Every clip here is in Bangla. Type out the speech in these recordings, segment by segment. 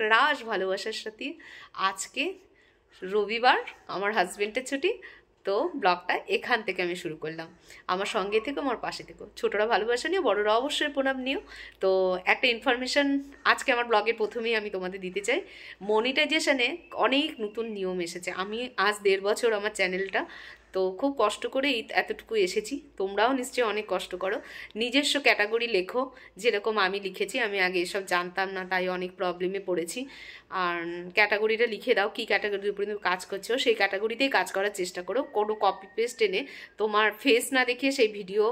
ক্রাশ ভালোবাসার সাথে আজকে রবিবার আমার হাজব্যান্ডের ছুটি তো ব্লগটা এখান থেকে আমি শুরু করলাম আমার সঙ্গে থেকে আমার পাশে থেকে ছোটরা ভালোবাসা নিও বড়রা অবশ্যই প্রণাম নিও তো একটা ইনফরমেশান আজকে আমার ব্লগে প্রথমেই আমি তোমাদের দিতে চাই মনিটাইজেশানে অনেক নতুন নিয়ম এসেছে আমি আজ দেড় বছর আমার চ্যানেলটা তো খুব কষ্ট করে এতটুকু এসেছি তোমরাও নিশ্চয়ই অনেক কষ্ট করো নিজস্ব ক্যাটাগরি লেখো যেরকম আমি লিখেছি আমি আগে এসব জানতাম না তাই অনেক প্রবলেমে পড়েছি আর ক্যাটাগরিটা লিখে দাও কী ক্যাটাগরির উপরে তুমি কাজ করছো সেই ক্যাটাগরিতেই কাজ করার চেষ্টা করো কোনো কপি পেস্ট এনে তোমার ফেস না দেখে সেই ভিডিও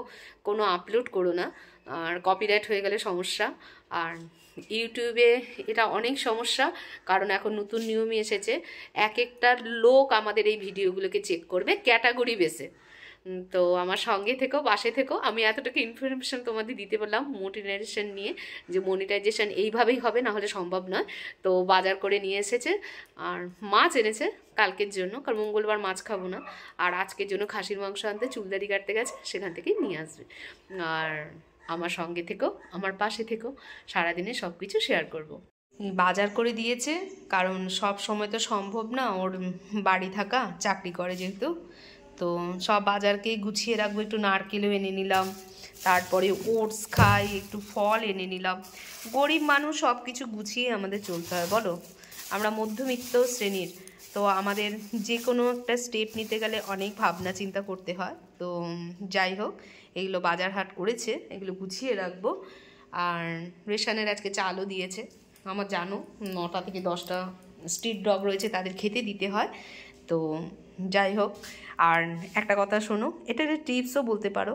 কোনো আপলোড করো না আর কপিরাইট হয়ে গেলে সমস্যা আর ইউটিউবে এটা অনেক সমস্যা কারণ এখন নতুন নিয়মই এসেছে এক একটা লোক আমাদের এই ভিডিওগুলোকে চেক করবে ক্যাটাগরি বেসে তো আমার সঙ্গে থেকো বাসে থেকো আমি এতটুকু ইনফরমেশান তোমাদের দিতে পারলাম মোটিনাইজেশান নিয়ে যে মনিটাইজেশান এইভাবেই হবে না হলে সম্ভব নয় তো বাজার করে নিয়ে এসেছে আর মাছ এনেছে কালকের জন্য কারণ মঙ্গলবার মাছ খাবো না আর আজকের জন্য খাসির মাংস আনতে চুলদারি কাটতে গেছে সেখান থেকেই নিয়ে আসবে আর আমার সঙ্গে থেকো আমার পাশে থেকো সারাদিনে সব কিছু শেয়ার করব। বাজার করে দিয়েছে কারণ সব সময় তো সম্ভব না ওর বাড়ি থাকা চাকরি করে যেহেতু তো সব বাজারকেই গুছিয়ে রাখবো একটু নারকেলও এনে নিলাম তারপরে ওটস খাই একটু ফল এনে নিলাম গরিব মানুষ সব কিছু গুছিয়ে আমাদের চলতে হয় বলো আমরা মধ্যবিত্ত শ্রেণীর তো আমাদের যে কোনো একটা স্টেপ নিতে গেলে অনেক ভাবনা চিন্তা করতে হয় তো যাই হোক এগুলো বাজার হাট করেছে এগুলো গুছিয়ে রাখবো আর রেশানের আজকে চালও দিয়েছে আমার জানো নটা থেকে দশটা স্ট্রিট ডগ রয়েছে তাদের খেতে দিতে হয় তো যাই হোক আর একটা কথা শোনো এটা টিপসও বলতে পারো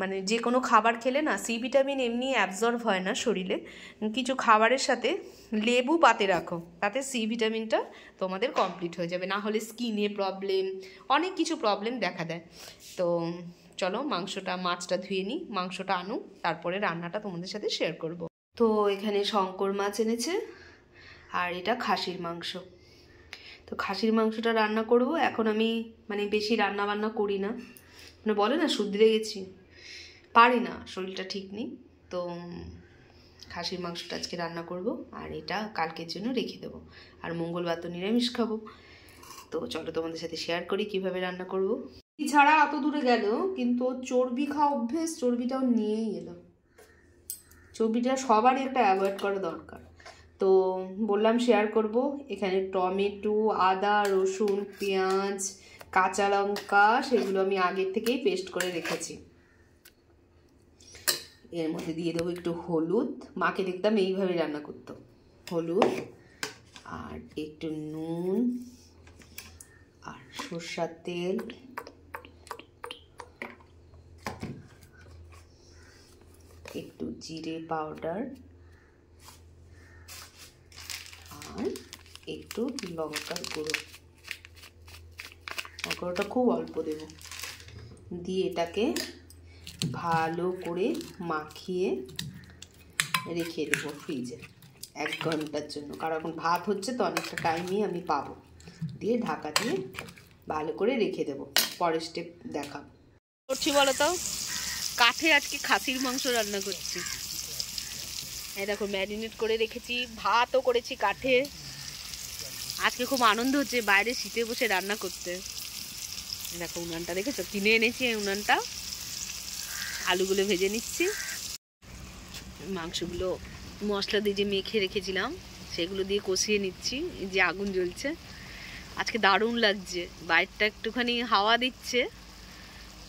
মানে যে কোনো খাবার খেলে না সি ভিটামিন এমনি অ্যাবজর্ব হয় না শরীরে কিছু খাবারের সাথে লেবু পাতে রাখো তাতে সি ভিটামিনটা তোমাদের কমপ্লিট হয়ে যাবে না হলে স্কিনে প্রবলেম অনেক কিছু প্রবলেম দেখা দেয় তো চলো মাংসটা মাছটা ধুয়ে নিই মাংসটা আনু তারপরে রান্নাটা তোমাদের সাথে শেয়ার করব। তো এখানে শঙ্কর মাছ এনেছে আর এটা খাসির মাংস তো খাসির মাংসটা রান্না করব এখন আমি মানে বেশি রান্না বান্না করি না মানে বলে না শুধরে গেছি পারি না শরীরটা ঠিক নেই তো খাসির মাংসটা আজকে রান্না করব আর এটা কালকের জন্য রেখে দেবো আর মঙ্গলবার তো নিরামিষ খাবো তো চলো তোমাদের সাথে শেয়ার করি কিভাবে রান্না করব ছাড়া এত দূরে গেল কিন্তু চর্বি খাওয়া অভ্যেস চর্বিটাও নিয়েই এলো চর্বিটা সবারই একটা অ্যাভয়েড করা দরকার তো বললাম শেয়ার করব এখানে টমেটো আদা রসুন পেঁয়াজ কাঁচা লঙ্কা সেগুলো আমি আগের থেকেই পেস্ট করে রেখেছি এর মধ্যে দিয়ে দেবো একটু হলুদ মাকে দেখতাম এইভাবে রান্না করতো হলুদ আর একটু নুন আর সর্ষার তেল একটু জিরে পাউডার আর একটু লঙ্কার গুঁড়ো লঙ্কাটা খুব অল্প দেব দিয়ে এটাকে ভালো করে মাখিয়ে রেখে দেবো ফ্রিজে এক ঘন্টার জন্য কারণ এখন ভাত হচ্ছে তো অনেকটা টাইমই আমি পাবো দিয়ে ঢাকা দিয়ে ভালো করে রেখে দেবো পরের স্টেপ দেখাবো করছি বলো তো কাঠে আজকে খাসির মাংস রান্না করছি হ্যাঁ দেখো ম্যারিনেট করে রেখেছি ভাতও করেছি কাঠে আজকে খুব আনন্দ হচ্ছে বাইরে শীতে বসে রান্না করতে দেখো উনানটা দেখেছো কিনে এনেছি এই উনানটা আলুগুলো ভেজে নিচ্ছি মাংসগুলো মশলা দিয়ে যে মেখে রেখেছিলাম সেগুলো দিয়ে কষিয়ে নিচ্ছি যে আগুন জ্বলছে আজকে দারুণ লাগছে বাইরটা একটুখানি হাওয়া দিচ্ছে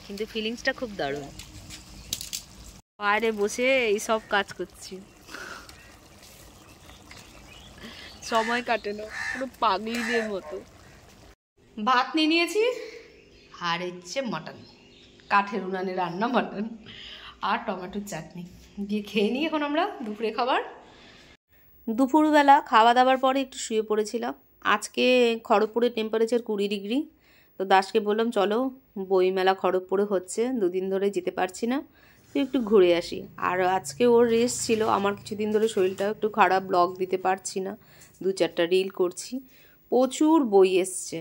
কিন্তু ফিলিংসটা খুব দারুণ বাইরে বসে এই সব কাজ করছি সময় কাটে না পুরো পাগলিদের মতো ভাত নিয়ে নিয়েছি আর হচ্ছে মটন কাঠের উনানে রান্না মটন আর টমেটোর চাটনি দিয়ে খেয়ে নিই এখন আমরা দুপুরে খাবার দুপুরবেলা খাওয়া দাওয়ার পরে একটু শুয়ে পড়েছিলাম আজকে খড়গপুরের টেম্পারেচার কুড়ি ডিগ্রি তো দাসকে বললাম চলো বইমেলা খড়গপুরে হচ্ছে দুদিন ধরে যেতে পারছি না তো একটু ঘুরে আসি আর আজকে ওর রেস্ট ছিল আমার কিছুদিন ধরে শরীরটা একটু খারাপ ব্লগ দিতে পারছি না দু চারটা রিল করছি প্রচুর বই এসছে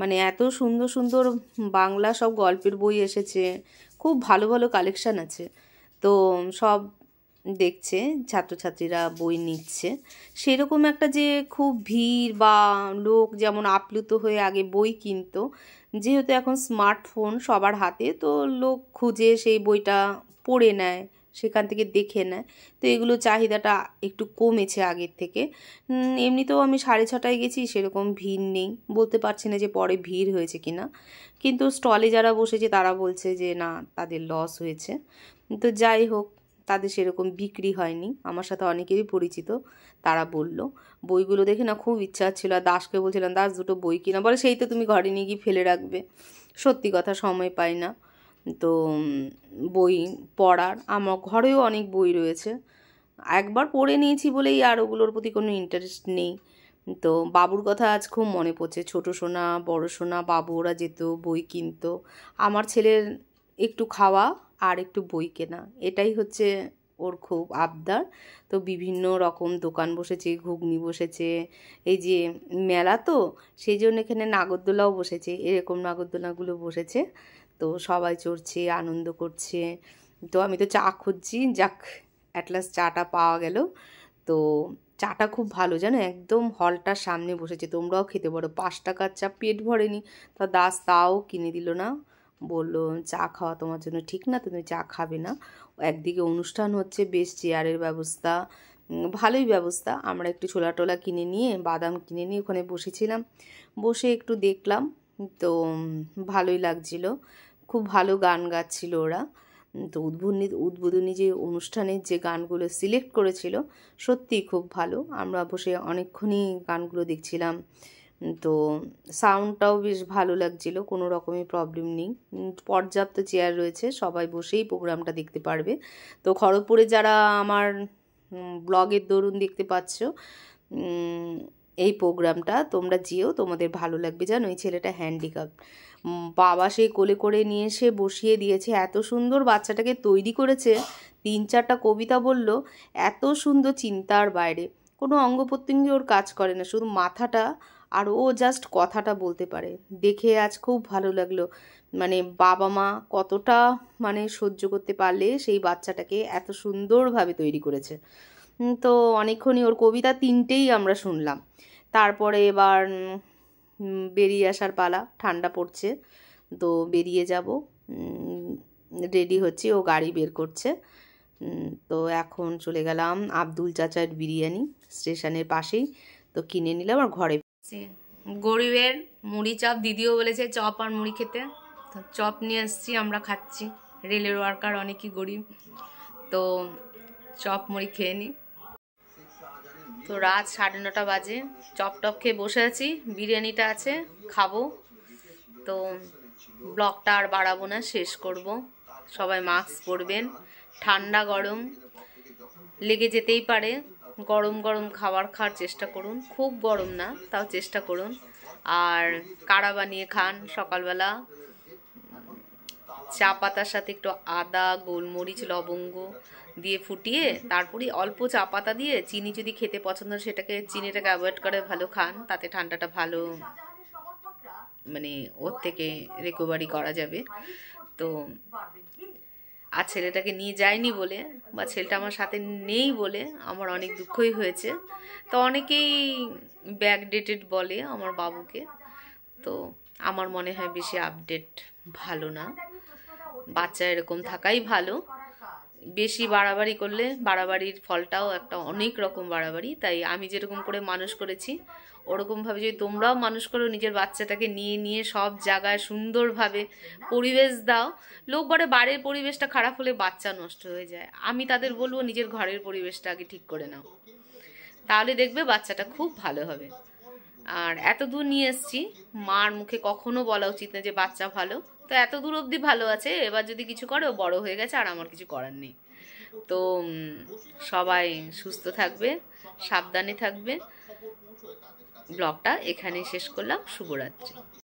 মানে এত সুন্দর সুন্দর বাংলা সব গল্পের বই এসেছে খুব ভালো ভালো কালেকশান আছে তো সব দেখছে ছাত্রছাত্রীরা বই নিচ্ছে সেরকম একটা যে খুব ভিড় বা লোক যেমন আপ্লুত হয়ে আগে বই কিনতো যেহেতু এখন স্মার্টফোন সবার হাতে তো লোক খুঁজে সেই বইটা পড়ে নেয় সেখান থেকে দেখে নেয় তো এগুলো চাহিদাটা একটু কমেছে আগের থেকে এমনিতেও আমি সাড়ে ছটায় গেছি সেরকম ভিড় নেই বলতে পারছি না যে পরে ভিড় হয়েছে কিনা কিন্তু স্টলে যারা বসেছে তারা বলছে যে না তাদের লস হয়েছে তো যাই হোক তাদের সেরকম বিক্রি হয়নি আমার সাথে অনেকেরই পরিচিত তারা বলল বইগুলো দেখে না খুব ইচ্ছা হচ্ছিলো আর দাসকে বলছিলাম দাস দুটো বই কিনা বলে সেই তো তুমি ঘরে নিয়ে গিয়ে ফেলে রাখবে সত্যি কথা সময় পাই না তো বই পড়ার আমার ঘরেও অনেক বই রয়েছে একবার পড়ে নিয়েছি বলেই আর ওগুলোর প্রতি কোনো ইন্টারেস্ট নেই তো বাবুর কথা আজ খুব মনে পড়ছে ছোটো সোনা বড়ো সোনা বাবু ওরা যেত বই কিনতো আমার ছেলের একটু খাওয়া আর একটু বই কেনা এটাই হচ্ছে ওর খুব আবদার তো বিভিন্ন রকম দোকান বসেছে ঘুগনি বসেছে এই যে মেলা তো সেই জন্য এখানে নাগরদোলাও বসেছে এরকম নাগরদোলাগুলো বসেছে তো সবাই চড়ছে আনন্দ করছে তো আমি তো চা খুঁজছি যাক অ্যাটলাস চাটা পাওয়া গেল তো চাটা খুব ভালো জানো একদম হলটার সামনে বসেছে তোমরাও খেতে পারো পাঁচ টাকার চা পেট ভরেনি তা দাস তাও কিনে দিল না বলল চা খাওয়া তোমার জন্য ঠিক না তুমি চা খাবে না একদিকে অনুষ্ঠান হচ্ছে বেশ চেয়ারের ব্যবস্থা ভালোই ব্যবস্থা আমরা একটু ছোলা টোলা কিনে নিয়ে বাদাম কিনে নিয়ে ওখানে বসেছিলাম বসে একটু দেখলাম তো ভালোই লাগছিল খুব ভালো গান গাচ্ছিল ওরা তো উদ্বোধনী উদ্বোধনী যে অনুষ্ঠানের যে গানগুলো সিলেক্ট করেছিল সত্যিই খুব ভালো আমরা বসে অনেকক্ষণই গানগুলো দেখছিলাম তো সাউন্ডটাও বেশ ভালো লাগছিল কোনো রকমই প্রবলেম নেই পর্যাপ্ত চেয়ার রয়েছে সবাই বসেই প্রোগ্রামটা দেখতে পারবে তো খড়গপুরে যারা আমার ব্লগের দরুন দেখতে পাচ্ছ এই প্রোগ্রামটা তোমরা যেও তোমাদের ভালো লাগবে জানো এই ছেলেটা হ্যান্ডিক্যাপ বাবা সেই কোলে করে নিয়ে এসে বসিয়ে দিয়েছে এত সুন্দর বাচ্চাটাকে তৈরি করেছে তিন চারটা কবিতা বলল এত সুন্দর চিন্তার বাইরে কোনো অঙ্গ প্রত্যঙ্গ ওর কাজ করে না শুধু মাথাটা আর ও জাস্ট কথাটা বলতে পারে দেখে আজ খুব ভালো লাগলো মানে বাবা মা কতটা মানে সহ্য করতে পারলে সেই বাচ্চাটাকে এত সুন্দরভাবে তৈরি করেছে তো অনেকক্ষণই ওর কবিতা তিনটেই আমরা শুনলাম তারপরে এবার বেরিয়ে আসার পালা ঠান্ডা পড়ছে তো বেরিয়ে যাব রেডি হচ্ছে ও গাড়ি বের করছে তো এখন চলে গেলাম আব্দুল চাচার বিরিয়ানি স্টেশনের পাশেই তো কিনে নিলাম আর ঘরে গরিবের মুড়ি চপ দিদিও বলেছে চপ আর মুড়ি খেতে তো চপ নিয়ে আসছি আমরা খাচ্ছি রেলের ওয়ার্কার অনেকই গরিব তো চপ মুড়ি খেয়ে নিই তো রাত সাড়ে নটা বাজে চপ টপ খেয়ে বসে আছি বিরিয়ানিটা আছে খাবো তো ব্লগটা আর বাড়াবো না শেষ করব। সবাই মাস্ক পরবেন ঠান্ডা গরম লেগে যেতেই পারে গরম গরম খাবার খাওয়ার চেষ্টা করুন খুব গরম না তাও চেষ্টা করুন আর কাড়া বানিয়ে খান সকালবেলা চা পাতার সাথে একটু আদা গোলমরিচ লবঙ্গ দিয়ে ফুটিয়ে তারপরে অল্প চা পাতা দিয়ে চিনি যদি খেতে পছন্দ সেটাকে চিনিটাকে অ্যাভয়েড করে ভালো খান তাতে ঠান্ডাটা ভালো মানে ওর থেকে রিকভারি করা যাবে তো আর ছেলেটাকে নিয়ে যায়নি বলে বা ছেলেটা আমার সাথে নেই বলে আমার অনেক দুঃখই হয়েছে তো অনেকেই ব্যাকডেটেড বলে আমার বাবুকে তো আমার মনে হয় বেশি আপডেট ভালো না বাচ্চা এরকম থাকাই ভালো বেশি আচ্ছা, বাড়াবাড়ি করলে আচ্ছা। বাড়াবাড়ির ফলটাও একটা অনেক রকম বাড়াবাড়ি তাই আমি যেরকম করে মানুষ করেছি ওরকমভাবে যদি তোমরাও মানুষ করো নিজের বাচ্চাটাকে নিয়ে নিয়ে সব জায়গায় সুন্দরভাবে পরিবেশ দাও লোক বলে বাড়ির পরিবেশটা খারাপ হলে বাচ্চা নষ্ট হয়ে যায় আমি তাদের বলবো নিজের ঘরের পরিবেশটা আগে ঠিক করে নাও তাহলে দেখবে বাচ্চাটা খুব ভালো হবে আর এত দূর নিয়ে এসছি মার মুখে কখনো বলা উচিত না যে বাচ্চা ভালো তো এত দূর অবধি ভালো আছে এবার যদি কিছু করে ও বড় হয়ে গেছে আর আমার কিছু করার নেই তো সবাই সুস্থ থাকবে সাবধানে থাকবে ব্লগটা এখানেই শেষ করলাম শুভরাত্রি